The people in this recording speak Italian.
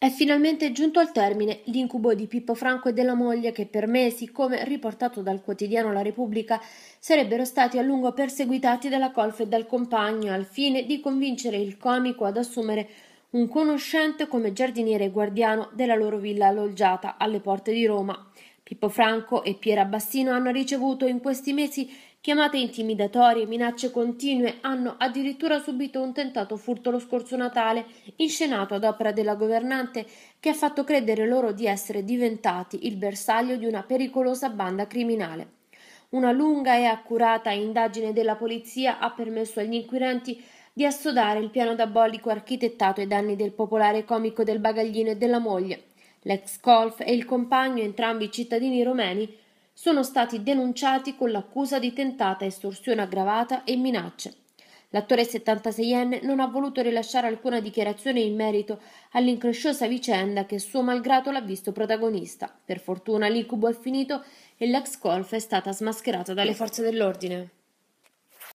È finalmente giunto al termine l'incubo di Pippo Franco e della moglie che per mesi, come riportato dal quotidiano La Repubblica, sarebbero stati a lungo perseguitati dalla colf e dal compagno al fine di convincere il comico ad assumere un conoscente come giardiniere e guardiano della loro villa alloggiata alle porte di Roma, Pippo Franco e Piera Bassino hanno ricevuto in questi mesi chiamate intimidatorie, minacce continue, hanno addirittura subito un tentato furto lo scorso Natale, inscenato ad opera della governante che ha fatto credere loro di essere diventati il bersaglio di una pericolosa banda criminale. Una lunga e accurata indagine della polizia ha permesso agli inquirenti di assodare il piano diabolico architettato ai danni del popolare comico del bagaglino e della moglie L'ex Colf e il compagno, entrambi cittadini romeni, sono stati denunciati con l'accusa di tentata estorsione aggravata e minacce. L'attore 76enne non ha voluto rilasciare alcuna dichiarazione in merito all'incresciosa vicenda che suo malgrado l'ha visto protagonista. Per fortuna l'incubo è finito e l'ex Colf è stata smascherata dalle forze dell'ordine.